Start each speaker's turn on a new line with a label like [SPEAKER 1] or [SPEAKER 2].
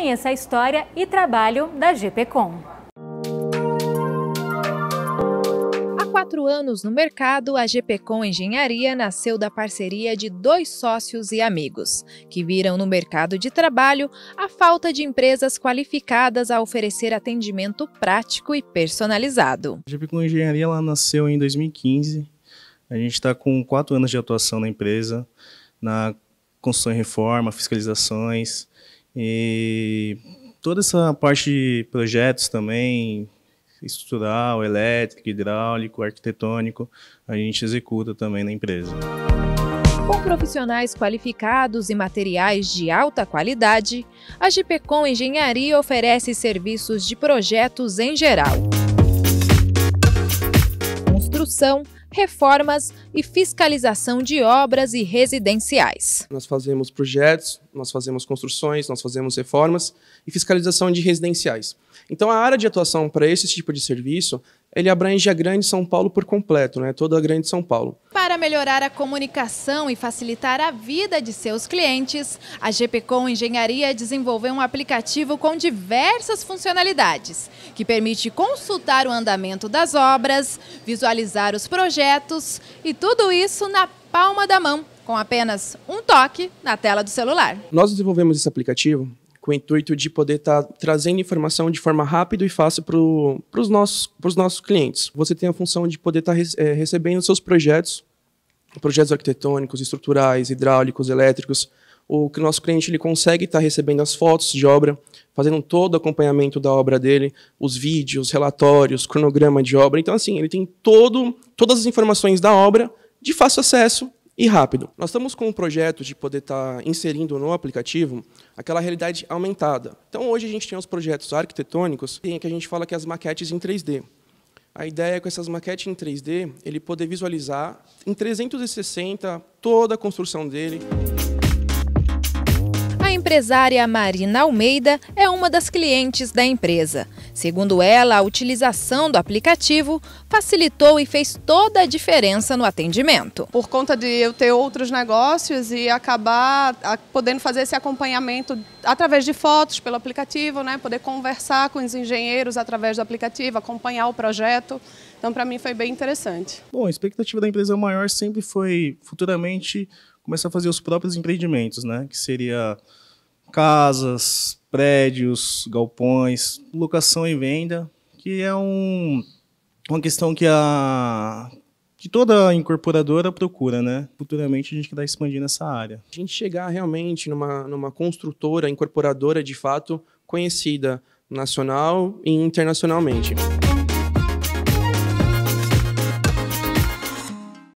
[SPEAKER 1] Conheça a história e trabalho da GPCom. Há quatro anos no mercado, a GPCom Engenharia nasceu da parceria de dois sócios e amigos, que viram no mercado de trabalho a falta de empresas qualificadas a oferecer atendimento prático e personalizado.
[SPEAKER 2] A GPCom Engenharia ela nasceu em 2015. A gente está com quatro anos de atuação na empresa, na construção e reforma, fiscalizações e toda essa parte de projetos também, estrutural, elétrico, hidráulico, arquitetônico, a gente executa também na empresa.
[SPEAKER 1] Com profissionais qualificados e materiais de alta qualidade, a GPCom Engenharia oferece serviços de projetos em geral. Construção, reformas e fiscalização de obras e residenciais.
[SPEAKER 3] Nós fazemos projetos, nós fazemos construções, nós fazemos reformas e fiscalização de residenciais. Então, a área de atuação para esse tipo de serviço ele abrange a Grande São Paulo por completo, né? toda a Grande São Paulo.
[SPEAKER 1] Para melhorar a comunicação e facilitar a vida de seus clientes, a GPCom Engenharia desenvolveu um aplicativo com diversas funcionalidades, que permite consultar o andamento das obras, visualizar os projetos e tudo isso na palma da mão, com apenas um toque na tela do celular.
[SPEAKER 3] Nós desenvolvemos esse aplicativo com o intuito de poder estar tá trazendo informação de forma rápida e fácil para os nossos, nossos clientes. Você tem a função de poder estar tá, é, recebendo seus projetos, projetos arquitetônicos, estruturais, hidráulicos, elétricos. O que o nosso cliente ele consegue estar tá recebendo as fotos de obra, fazendo todo o acompanhamento da obra dele, os vídeos, relatórios, cronograma de obra. Então, assim, ele tem todo, todas as informações da obra de fácil acesso e rápido. Nós estamos com um projeto de poder estar tá inserindo no aplicativo aquela realidade aumentada. Então, hoje a gente tem os projetos arquitetônicos em que a gente fala que é as maquetes em 3D. A ideia é com essas maquetes em 3D, ele poder visualizar em 360 toda a construção dele
[SPEAKER 1] empresária Marina Almeida é uma das clientes da empresa. Segundo ela, a utilização do aplicativo facilitou e fez toda a diferença no atendimento. Por conta de eu ter outros negócios e acabar podendo fazer esse acompanhamento através de fotos pelo aplicativo, né, poder conversar com os engenheiros através do aplicativo, acompanhar o projeto. Então, para mim, foi bem interessante.
[SPEAKER 2] Bom, a expectativa da empresa maior sempre foi, futuramente, começar a fazer os próprios empreendimentos, né? Que seria casas, prédios, galpões, locação e venda, que é um, uma questão que a que toda incorporadora procura, né? Futuramente a gente quer tá expandir nessa área.
[SPEAKER 3] A gente chegar realmente numa, numa construtora, incorporadora de fato conhecida nacional e internacionalmente.